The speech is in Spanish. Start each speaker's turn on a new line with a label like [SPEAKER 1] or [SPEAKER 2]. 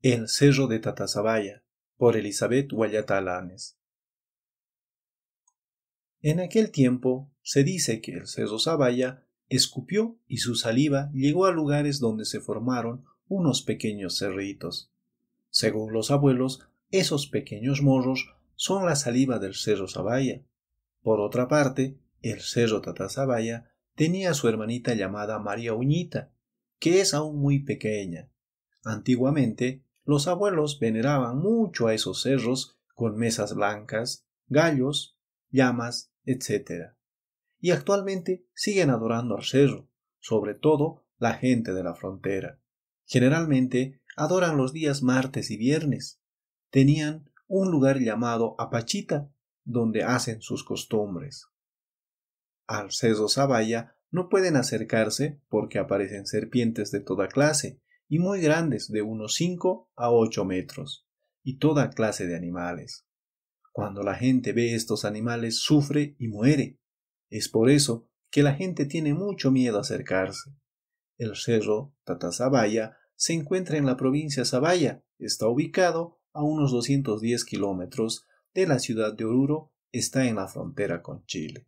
[SPEAKER 1] El Cerro de Tatasabaya por Elizabeth Guayata En aquel tiempo se dice que el cerro zabaya escupió y su saliva llegó a lugares donde se formaron unos pequeños cerritos. Según los abuelos, esos pequeños morros son la saliva del cerro Sabaya. Por otra parte, el cerro Tatasabaya tenía a su hermanita llamada María Uñita, que es aún muy pequeña. Antiguamente los abuelos veneraban mucho a esos cerros con mesas blancas, gallos, llamas, etc. Y actualmente siguen adorando al cerro, sobre todo la gente de la frontera. Generalmente adoran los días martes y viernes. Tenían un lugar llamado Apachita, donde hacen sus costumbres. Al cerro Sabaya no pueden acercarse porque aparecen serpientes de toda clase y muy grandes de unos cinco a 8 metros, y toda clase de animales. Cuando la gente ve estos animales sufre y muere. Es por eso que la gente tiene mucho miedo a acercarse. El cerro Tatazabaya se encuentra en la provincia Zabaya, está ubicado a unos 210 kilómetros de la ciudad de Oruro, está en la frontera con Chile.